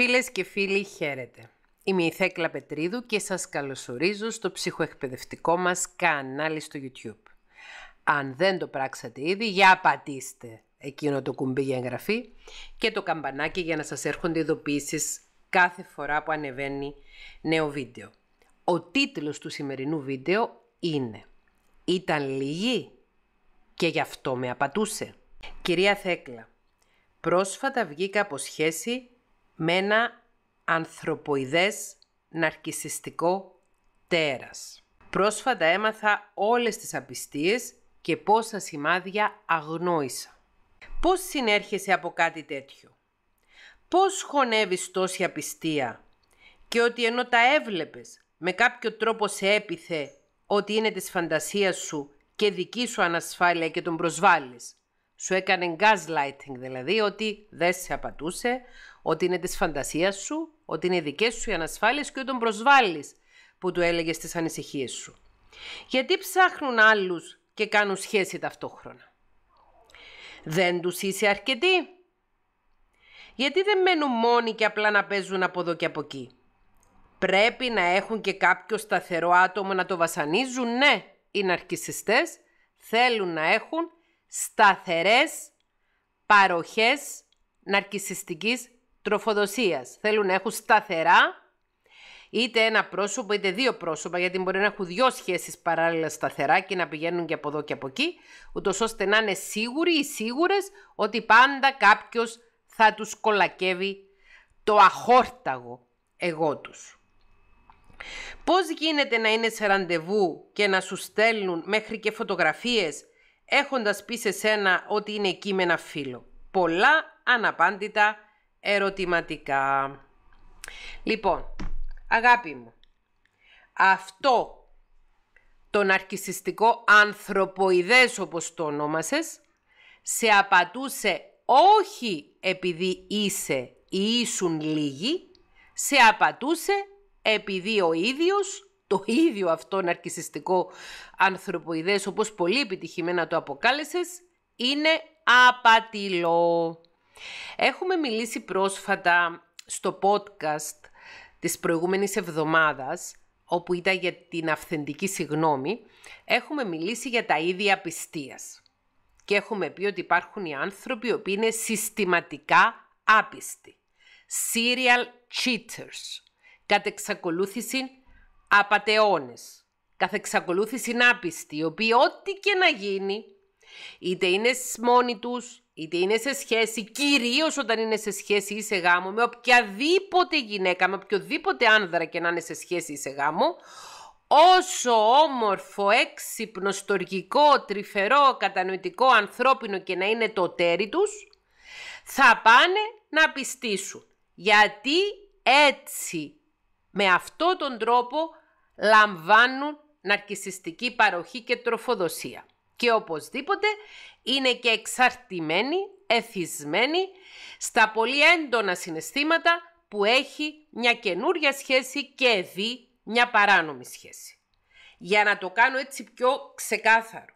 Φίλες και φίλοι, χαίρετε. Είμαι η Θέκλα Πετρίδου και σας καλωσορίζω στο ψυχοεκπαιδευτικό μας κανάλι στο YouTube. Αν δεν το πράξατε ήδη, για πατήστε εκείνο το κουμπί για εγγραφή και το καμπανάκι για να σας έρχονται ειδοποιήσεις κάθε φορά που ανεβαίνει νέο βίντεο. Ο τίτλος του σημερινού βίντεο είναι «Ήταν λίγη και γι' αυτό με απατούσε». Κυρία Θέκλα, πρόσφατα βγήκα από σχέση με ένα ανθρωποειδές ναρκισιστικό τέρας. Πρόσφατα έμαθα όλες τις απιστίες και πόσα σημάδια αγνόησα. Πώς συνέρχεσαι από κάτι τέτοιο. Πώς χωνεύεις τόση απιστία και ότι ενώ τα έβλεπες με κάποιο τρόπο σε έπιθε ότι είναι της φαντασίας σου και δική σου ανασφάλεια και τον προσβάλλεις. Σου έκανε gaslighting δηλαδή ότι δεν σε απατούσε, ότι είναι της φαντασίας σου, ότι είναι δικές σου οι ανασφάλειες και ότι τον προσβάλλεις που του έλεγες τις ανησυχίες σου. Γιατί ψάχνουν άλλους και κάνουν σχέση ταυτόχρονα. Δεν τους είσαι αρκετοί. Γιατί δεν μένουν μόνοι και απλά να παίζουν από εδώ και από εκεί. Πρέπει να έχουν και κάποιο σταθερό άτομο να το βασανίζουν. Ναι, οι ναρκισιστές θέλουν να έχουν σταθερές παροχές ναρκισιστικής τροφοδοσίας. Θέλουν να έχουν σταθερά είτε ένα πρόσωπο είτε δύο πρόσωπα, γιατί μπορεί να έχουν δύο σχέσεις παράλληλα σταθερά και να πηγαίνουν και από εδώ και από εκεί, ούτως ώστε να είναι σίγουροι ή σίγουρες ότι πάντα κάποιος θα τους κολακεύει το αχόρταγο εγώ τους. Πώς γίνεται να είναι σε ραντεβού και να σου στέλνουν μέχρι και φωτογραφίες έχοντας πει σε σένα ότι είναι εκεί με ένα φίλο. Πολλά αναπάντητα ερωτηματικά. Λοιπόν, αγάπη μου, αυτό το ναρκισιστικό ανθρωποειδές όπως το ονόμασες, σε απατούσε όχι επειδή είσαι ή ήσουν λίγοι, σε απατούσε επειδή ο ίδιος το ίδιο αυτό ναρκισιστικό ανθρωποειδές όπως πολύ επιτυχημένα το αποκάλεσες είναι απατηλό. Έχουμε μιλήσει πρόσφατα στο podcast της προηγούμενης εβδομάδας, όπου ήταν για την αυθεντική συγνώμη, έχουμε μιλήσει για τα ίδια απιστίας. Και έχουμε πει ότι υπάρχουν οι άνθρωποι οι οποίοι είναι συστηματικά άπιστοι. Serial cheaters. Κατ' εξακολούθηση απατεώνες. Καθ' εξακολούθηση άπιστοι, οι οποίοι ό,τι και να γίνει, είτε είναι μόνοι τους, Είτε είναι σε σχέση, κυρίως όταν είναι σε σχέση ή σε γάμο, με οποιαδήποτε γυναίκα, με οποιοδήποτε άνδρα και να είναι σε σχέση ή σε γάμο, όσο όμορφο, έξυπνο, στοργικό, τρυφερό, κατανοητικό, ανθρώπινο και να είναι το τέρι τους, θα πάνε να πιστήσουν. Γιατί έτσι, με αυτόν τον τρόπο, λαμβάνουν ναρκισιστική παροχή και τροφοδοσία και οπωσδήποτε είναι και εξαρτημένη, εθισμένη στα πολύ έντονα συναισθήματα που έχει μια καινούρια σχέση και δει μια παράνομη σχέση. Για να το κάνω έτσι πιο ξεκάθαρο.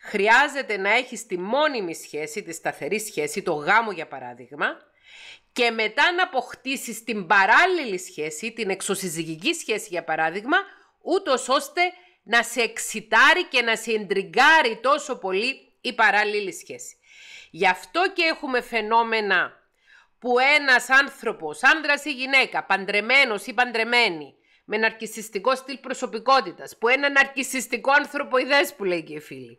Χρειάζεται να έχεις τη μόνιμη σχέση, τη σταθερή σχέση, το γάμο για παράδειγμα, και μετά να αποκτήσεις την παράλληλη σχέση, την εξωσυζυγική σχέση για παράδειγμα, ούτως ώστε να σε εξητάρει και να σε εντριγκάρει τόσο πολύ η παράλληλη σχέση. Γι' αυτό και έχουμε φαινόμενα που ένας άνθρωπος, άνδρας ή γυναίκα, παντρεμένος ή παντρεμένη, με ναρκισιστικό στυλ προσωπικότητας, που ένα ναρκισιστικό άνθρωπο η δέσπου λέει και φίλοι,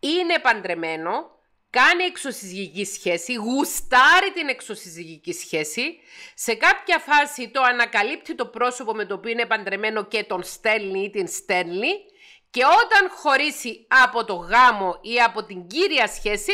είναι παντρεμένο κάνει εξωσυζυγική σχέση, γουστάρει την εξωσυζυγική σχέση, σε κάποια φάση το ανακαλύπτει το πρόσωπο με το οποίο είναι παντρεμένο και τον στέλνει ή την στέλνει και όταν χωρίσει από το γάμο ή από την κύρια σχέση,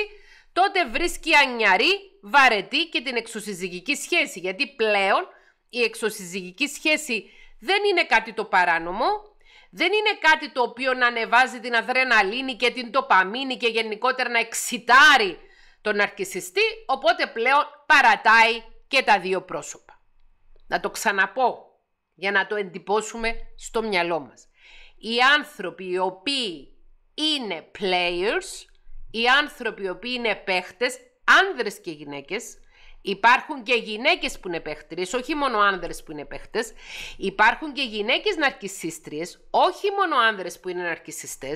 τότε βρίσκει ανιαρή, βαρετή και την εξωσυζυγική σχέση, γιατί πλέον η εξωσυζυγική σχέση δεν είναι κάτι το παράνομο, δεν είναι κάτι το οποίο να ανεβάζει την αδρεναλίνη και την τοπαμίνη και γενικότερα να εξητάρει τον αρκισιστή, οπότε πλέον παρατάει και τα δύο πρόσωπα. Να το ξαναπώ για να το εντυπώσουμε στο μυαλό μας. Οι άνθρωποι οι οποίοι είναι players, οι άνθρωποι οι οποίοι είναι παίχτες, άνδρες και γυναίκες, Υπάρχουν και γυναίκες που είναι παίχτριες, όχι μόνο άνδρες που είναι παίχτες. Υπάρχουν και γυναίκες ναρκισίστριες, όχι μόνο άνδρες που είναι ναρκιστέ.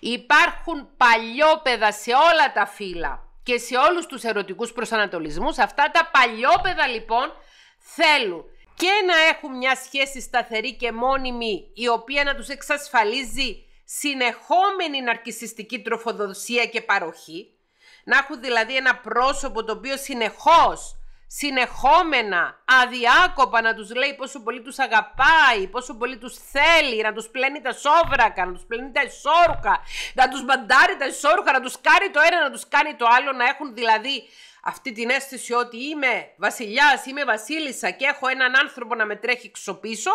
Υπάρχουν παλιόπαιδα σε όλα τα φύλλα και σε όλους τους ερωτικούς προσανατολισμούς. Αυτά τα παλιόπαιδα λοιπόν θέλουν και να έχουν μια σχέση σταθερή και μόνιμη, η οποία να τους εξασφαλίζει συνεχόμενη ναρκισιστική τροφοδοσία και παροχή, να έχουν δηλαδή ένα πρόσωπο το οποίο συνεχώς, συνεχόμενα, αδιάκοπα να τους λέει πόσο πολύ τους αγαπάει, πόσο πολύ τους θέλει, να τους πλένει τα σόβρακα, να τους πλένει τα να τους μπαντάρει τα ισόρουκα, να τους κάνει το ένα, να τους κάνει το άλλο, να έχουν δηλαδή αυτή την αίσθηση ότι είμαι βασιλιάς, είμαι βασίλισσα και έχω έναν άνθρωπο να με τρέχει ξοπίσω,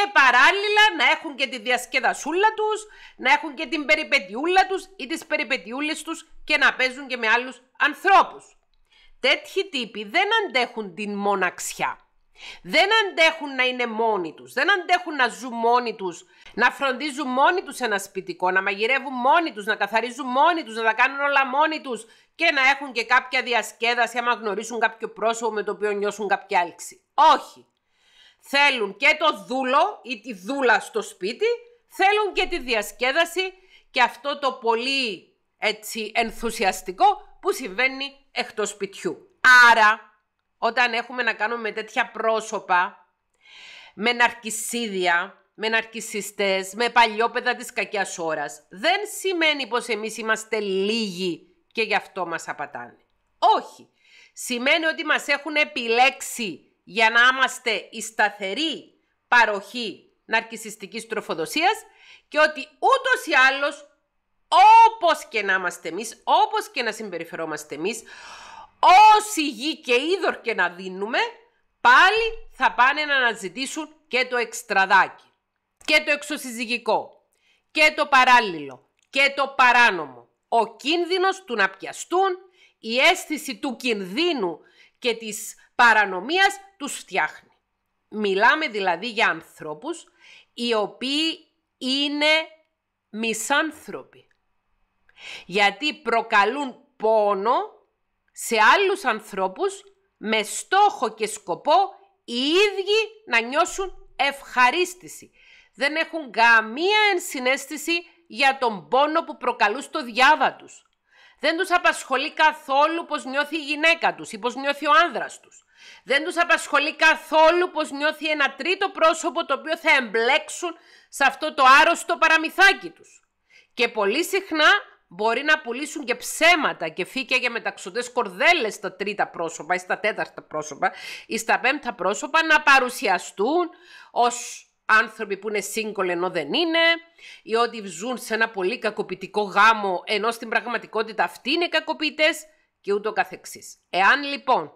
και παράλληλα να έχουν και τη διασκεδασούλα τους, να έχουν και την περιπετιούλα τους ή τις περιπετιούλες τους και να παίζουν και με άλλους ανθρώπους. Τέτοιοι τύποι δεν αντέχουν την μοναξιά. Δεν αντέχουν να είναι μόνοι τους, δεν αντέχουν να ζουν μόνοι τους, να φροντίζουν μόνοι τους ένα σπιτικό, να μαγειρεύουν μόνοι τους, να καθαρίζουν μόνοι τους, να τα κάνουν όλα μόνοι τους και να έχουν και κάποια διασκέδαση άμα γνωρίσουν κάποιο πρόσωπο με το οποίο νιώσουν κάποια άλξη. Όχι. Θέλουν και το δούλο ή τη δούλα στο σπίτι, θέλουν και τη διασκέδαση και αυτό το πολύ έτσι ενθουσιαστικό που συμβαίνει εκτός σπιτιού. Άρα, όταν έχουμε να κάνουμε με τέτοια πρόσωπα, με ναρκισίδια, με ναρκισιστές, με παλιόπαιδα της κακιάς ώρας, δεν σημαίνει πως εμείς είμαστε λίγοι και γι' αυτό μας απατάνε. Όχι. Σημαίνει ότι μας έχουν επιλέξει για να είμαστε η σταθερή παροχή ναρκισιστικής τροφοδοσίας και ότι ούτως ή άλλως όπως και να είμαστε εμείς, όπως και να συμπεριφερόμαστε εμείς, όση γη και είδωρ και να δίνουμε, πάλι θα πάνε να αναζητήσουν και το εξτραδάκι, και το εξωσυζυγικό, και το παράλληλο, και το παράνομο. Ο κίνδυνος του να πιαστούν, η αίσθηση του κινδύνου και της παρανομίας τους φτιάχνει. Μιλάμε δηλαδή για ανθρώπους οι οποίοι είναι μισάνθρωποι. Γιατί προκαλούν πόνο σε άλλους ανθρώπους με στόχο και σκοπό οι ίδιοι να νιώσουν ευχαρίστηση. Δεν έχουν καμία ενσυναίσθηση για τον πόνο που προκαλούν στο διάβα τους. Δεν τους απασχολεί καθόλου πώς νιώθει η γυναίκα τους ή πώς νιώθει ο άνδρας τους. Δεν τους απασχολεί καθόλου πώς νιώθει ένα τρίτο πρόσωπο το οποίο θα εμπλέξουν σε αυτό το άρρωστο παραμυθάκι τους. Και πολύ συχνά μπορεί να πουλήσουν και ψέματα και φύκια για μεταξωτές κορδέλες στα τρίτα πρόσωπα ή στα τέταρτα πρόσωπα ή στα πέμπτα πρόσωπα να παρουσιαστούν ως άνθρωποι που είναι single ενώ δεν είναι, ή ότι ζουν σε ένα πολύ κακοποιητικό γάμο ενώ στην πραγματικότητα αυτοί είναι κακοποιητές και ούτω καθεξής. Εάν λοιπόν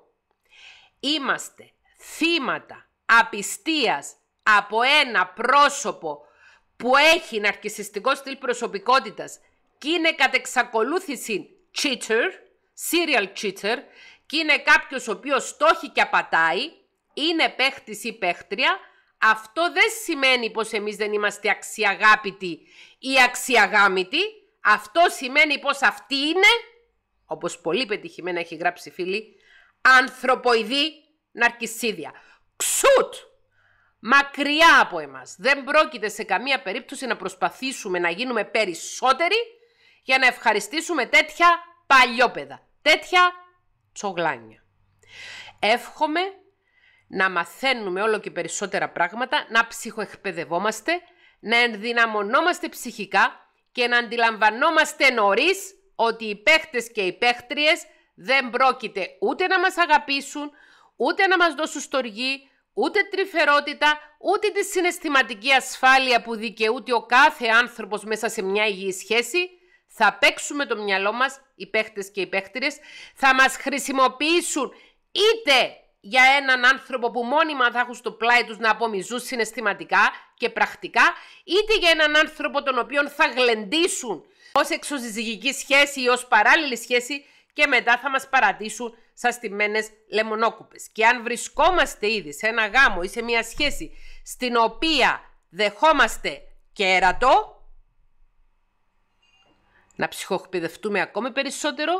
είμαστε θύματα απιστίας από ένα πρόσωπο που έχει ναρκισιστικό στυλ προσωπικότητας και είναι κατ' εξακολούθηση cheater, serial cheater, και είναι κάποιος ο οποίος στόχει και απατάει, είναι παίχτης ή παίχτρια, αυτό δεν σημαίνει πως εμείς δεν είμαστε αξιαγάπητοι ή αξιαγάμητοι. Αυτό σημαίνει πως αυτή είναι, όπως πολύ πετυχημένα έχει γράψει φίλη, ανθρωποειδή ναρκισίδια. Ξούτ! Μακριά από εμάς. Δεν πρόκειται σε καμία περίπτωση να προσπαθήσουμε να γίνουμε περισσότεροι για να ευχαριστήσουμε τέτοια παλιόπαιδα, τέτοια τσογλάνια. Εύχομαι να μαθαίνουμε όλο και περισσότερα πράγματα, να ψυχοεκπαιδευόμαστε, να ενδυναμωνόμαστε ψυχικά και να αντιλαμβανόμαστε νωρίς ότι οι παίχτες και οι παίχτριες δεν πρόκειται ούτε να μας αγαπήσουν, ούτε να μας δώσουν στοργή, ούτε τρυφερότητα, ούτε τη συναισθηματική ασφάλεια που δικαιούται ο κάθε άνθρωπος μέσα σε μια υγιή σχέση, θα παίξουμε το μυαλό μας οι παίχτες και οι παίχτηρες, θα μας χρησιμοποιήσουν είτε για έναν άνθρωπο που μόνιμα θα έχουν στο πλάι τους να απομυζούν συναισθηματικά και πρακτικά, είτε για έναν άνθρωπο τον οποίον θα γλεντήσουν ως εξωζυγική σχέση ή ως παράλληλη σχέση και μετά θα μας παρατήσουν σαν στιμένες λεμονόκουπες. Και αν βρισκόμαστε ήδη σε ένα γάμο ή σε μια σχέση στην οποία δεχόμαστε κέρατο, να ψυχοκπηδευτούμε ακόμη περισσότερο,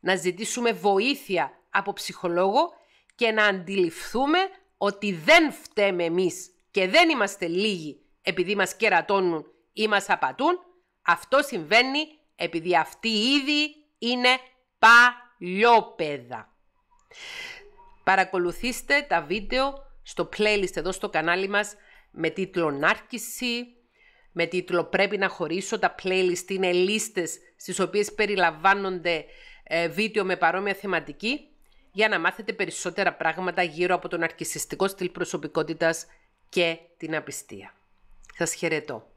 να ζητήσουμε βοήθεια από ψυχολόγο και να αντιληφθούμε ότι δεν φταίμε εμείς και δεν είμαστε λίγοι επειδή μας κερατώνουν ή μας απατούν, αυτό συμβαίνει επειδή αυτοί ήδη είναι παλιόπαιδα. Παρακολουθήστε τα βίντεο στο playlist εδώ στο κανάλι μας με τίτλο «Νάρκηση», με τίτλο «Πρέπει να χωρίσω». Τα playlist είναι λίστες στις οποίες περιλαμβάνονται ε, βίντεο με παρόμοια θεματική για να μάθετε περισσότερα πράγματα γύρω από τον αρκισιστικό στυλ προσωπικότητας και την απιστία. Σας χαιρετώ.